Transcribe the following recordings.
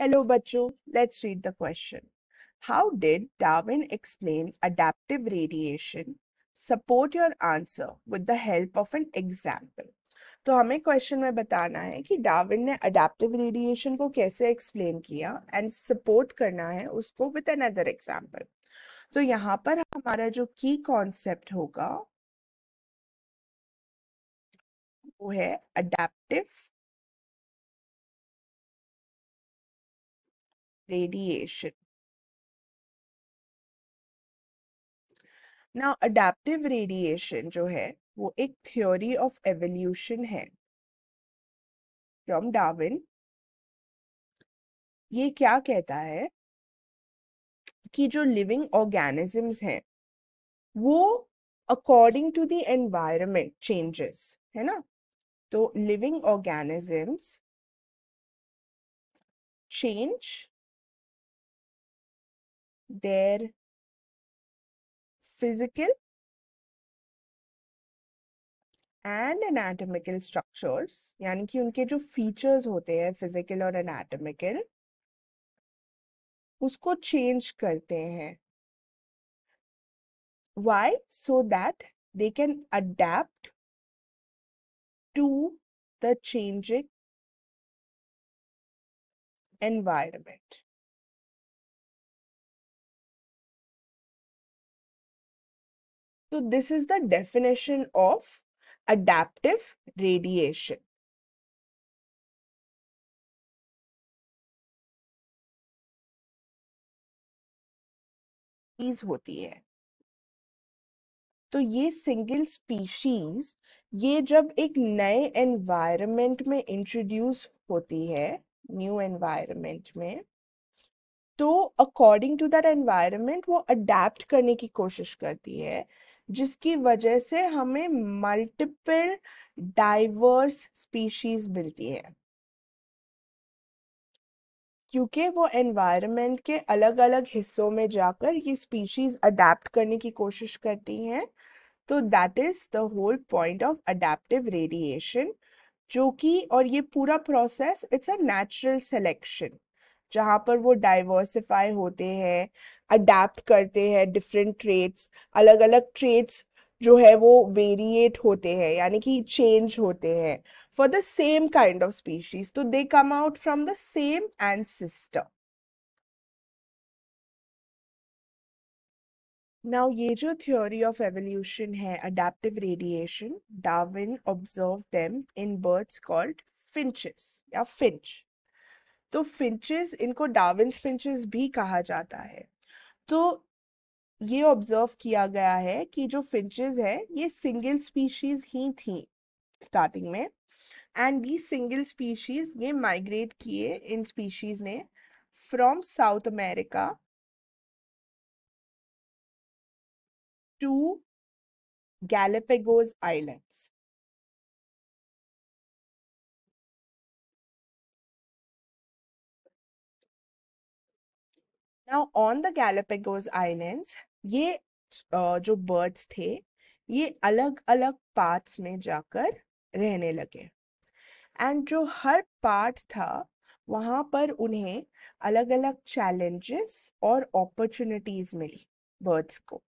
Hello बच्चों let's read the question how did Darwin explain adaptive radiation support your answer with the help of an example तो हमें question में बताना है कि डार्विन ने अडेप्टिव रेडिएशन को कैसे एक्सप्लेन किया एंड सपोर्ट करना है उसको विद एन अदर एग्जाम्पल तो यहाँ पर हमारा जो की कॉन्सेप्ट होगा वो है अडेप्टिव radiation. ना अडेप्टिव रेडिएशन जो है वो एक थ्योरी ऑफ एवोल्यूशन है फ्रॉम डार्विन ये क्या कहता है कि जो लिविंग ऑर्गेनिजम्स हैं वो according to the environment changes है ना तो living organisms change their physical and anatomical structures यानी कि उनके जो features होते हैं physical और anatomical उसको change करते हैं why so that they can adapt to the changing environment तो this is the definition of adaptive radiation. होती है तो ये सिंगल स्पीशीज ये जब एक नए एनवायरनमेंट में इंट्रोड्यूस होती है न्यू एनवायरनमेंट में तो अकॉर्डिंग टू दैट एनवायरनमेंट वो अडेप्ट करने की कोशिश करती है जिसकी वजह से हमें मल्टीपल डाइवर्स स्पीशीज मिलती है क्योंकि वो एनवायरनमेंट के अलग अलग हिस्सों में जाकर ये स्पीशीज अडेप्ट करने की कोशिश करती हैं तो that is the whole point of adaptive radiation जो कि और ये पूरा process it's a natural selection जहाँ पर वो डाइवर्सिफाई होते हैं अडेप्ट करते हैं डिफरेंट ट्रेड्स अलग अलग ट्रेड्स जो है वो वेरिएट होते हैं यानी कि चेंज होते हैं for the same kind of species तो they come out from the same and system now ये जो थ्योरी ऑफ एवोल्यूशन है adaptive radiation Darwin observe them in birds called finches या फिंच तो फिंचेस इनको डाविंस फिंचेस भी कहा जाता है तो ये ऑब्जर्व किया गया है कि जो फिंचेस है ये सिंगल स्पीशीज ही थी स्टार्टिंग में एंड ये सिंगल स्पीशीज ये माइग्रेट किए इन स्पीशीज ने from South America to Galapagos islands now on the Galapagos islands ये जो बर्ड्स थे ये अलग अलग पार्ट्स में जाकर रहने लगे एंड जो हर पार्ट था वहाँ पर उन्हें अलग अलग चैलेंजेस और अपॉर्चुनिटीज़ मिली बर्ड्स को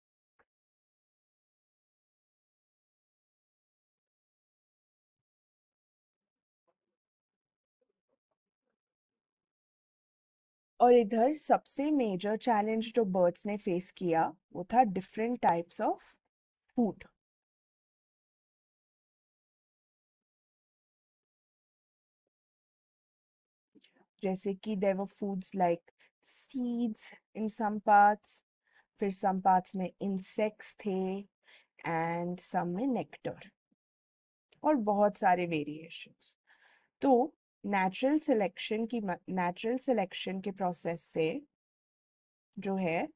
और इधर सबसे मेजर चैलेंज जो बर्ड्स ने फेस किया वो था डिफरेंट टाइप्स ऑफ फूड जैसे कि their foods like seeds in some parts फिर सम पार्ट्स में इंसेक्ट्स थे एंड सम में नेक्टर और बहुत सारे वेरिएशंस तो नेचुरल सिलेक्शन की नेचुरल सिलेक्शन के प्रोसेस से जो है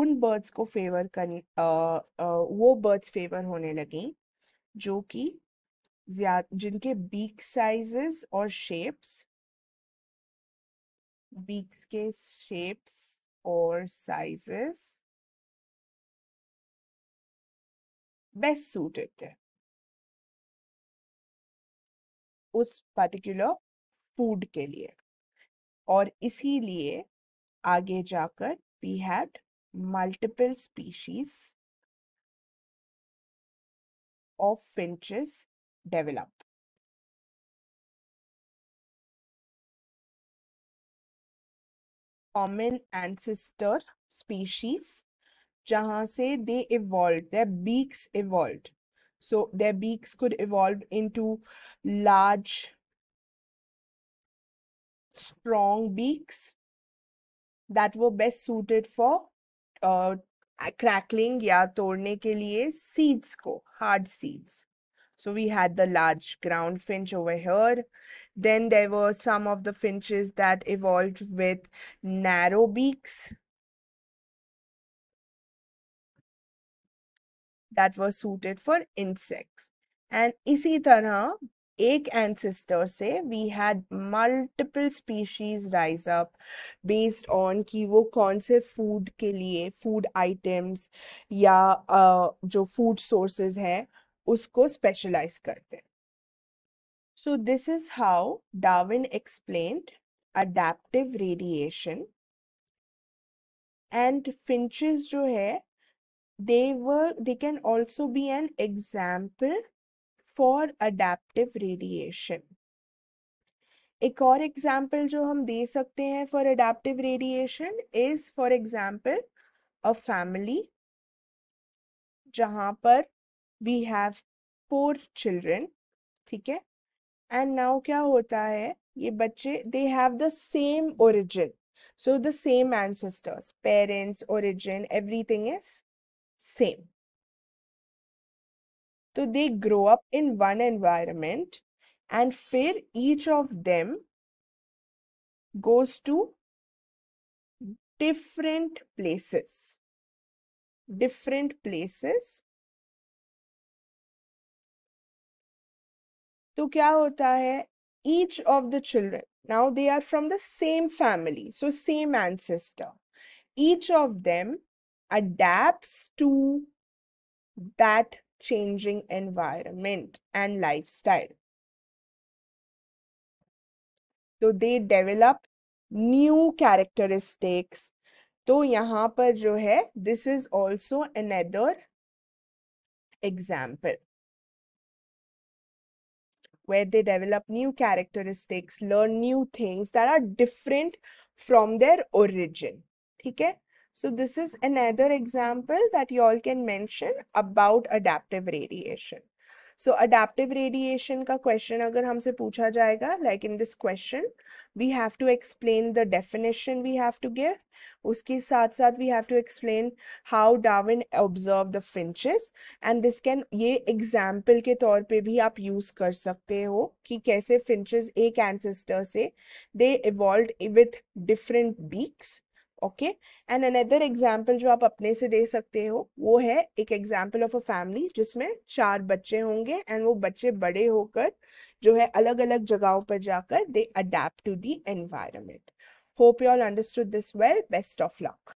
उन बर्ड्स को फेवर कर वो बर्ड्स फेवर होने लगी जो कि जिनके बीक साइजेस और शेप्स बीक्स के शेप्स और साइजेस बेस्ट सूटेड थे उस पर्टिकुलर फूड के लिए और इसीलिए आगे जाकर we had multiple species of finches develop common ancestor species जहां से they evolve the beaks evolve so they beaks could evolve into large strong beaks that were best suited for uh, crackling ya torne ke liye seeds ko hard seeds. So we had the large ground finch over here. Then there were some of the finches that evolved with narrow beaks that were suited for insects. And इसी तरह एक ancestor से we had multiple species rise up based on कि वो कौन से food के लिए फूड आइटम्स या uh, जो फूड सोर्सेज हैं उसको स्पेशलाइज करते हैं so this is how Darwin explained adaptive radiation and finches जो है they were they can also be an example for adaptive radiation एक और एग्जाम्पल जो हम दे सकते हैं for adaptive radiation is for example a family जहां पर वी हैव फोर चिल्ड्रेन ठीक है एंड नाउ क्या होता है ये बच्चे they have the same origin so the same ancestors parents origin everything is same So they grow up in one environment and fir each of them goes to different places. Different places. तो क्या होता each of the children. Now they are from the same family, so same ancestor. Each of them adapts to that changing environment and lifestyle. so they develop new characteristics. So, here, this is also another example where they develop new characteristics, learn new things that are different from their origin. Okay. So this is another example that you all can mention about adaptive radiation. So adaptive radiation का question अगर हमसे पूछा जाएगा like in this question we have to explain the definition we have to give उसके साथ साथ we have to explain how Darwin observed the finches and this can ये example के तौर पे भी आप use कर सकते हो कि कैसे finches एक ancestor से they evolved with different beaks okay and another example जो आप अपने से दे सकते हो वो है एक एग्जाम्पल ऑफ अ फैमिली जिसमें चार बच्चे होंगे एंड वो बच्चे बड़े होकर जो है अलग अलग जगहों पर जाकर they adapt to the environment hope you all understood this well best of luck